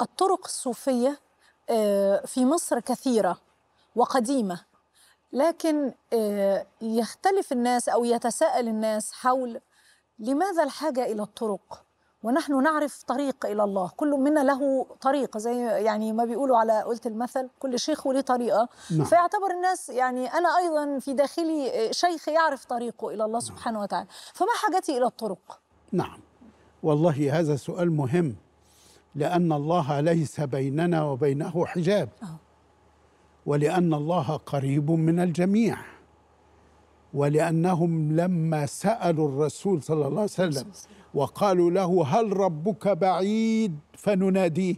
الطرق الصوفية آه، في مصر كثيرة وقديمة لكن آه، يختلف الناس أو يتساءل الناس حول لماذا الحاجة إلى الطرق؟ ونحن نعرف طريق إلى الله كل منا له طريق زي يعني ما بيقولوا على قلت المثل كل شيخ له طريقة نعم. فيعتبر الناس يعني أنا أيضا في داخلي آه، شيخ يعرف طريقه إلى الله نعم. سبحانه وتعالى فما حاجتي إلى الطرق؟ نعم والله هذا سؤال مهم لأن الله ليس بيننا وبينه حجاب آه. ولأن الله قريب من الجميع ولأنهم لما سألوا الرسول صلى الله عليه وسلم وقالوا له هل ربك بعيد فنناديه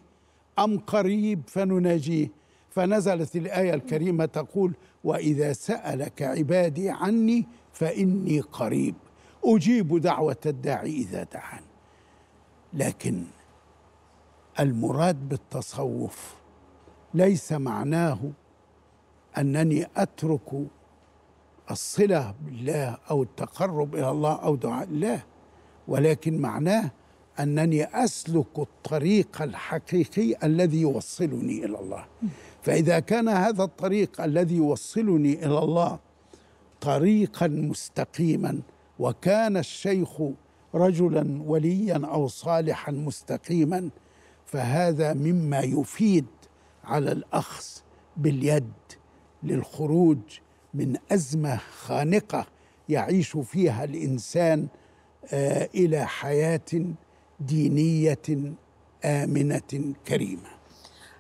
أم قريب فنناجيه فنزلت الآية الكريمة تقول وإذا سألك عبادي عني فإني قريب أجيب دعوة الداعي إذا دعان لكن المراد بالتصوف ليس معناه انني اترك الصله بالله او التقرب الى الله او دعاء الله ولكن معناه انني اسلك الطريق الحقيقي الذي يوصلني الى الله فاذا كان هذا الطريق الذي يوصلني الى الله طريقا مستقيما وكان الشيخ رجلا وليا او صالحا مستقيما فهذا مما يفيد على الاخذ باليد للخروج من ازمه خانقه يعيش فيها الانسان آه، الى حياه دينيه امنه كريمه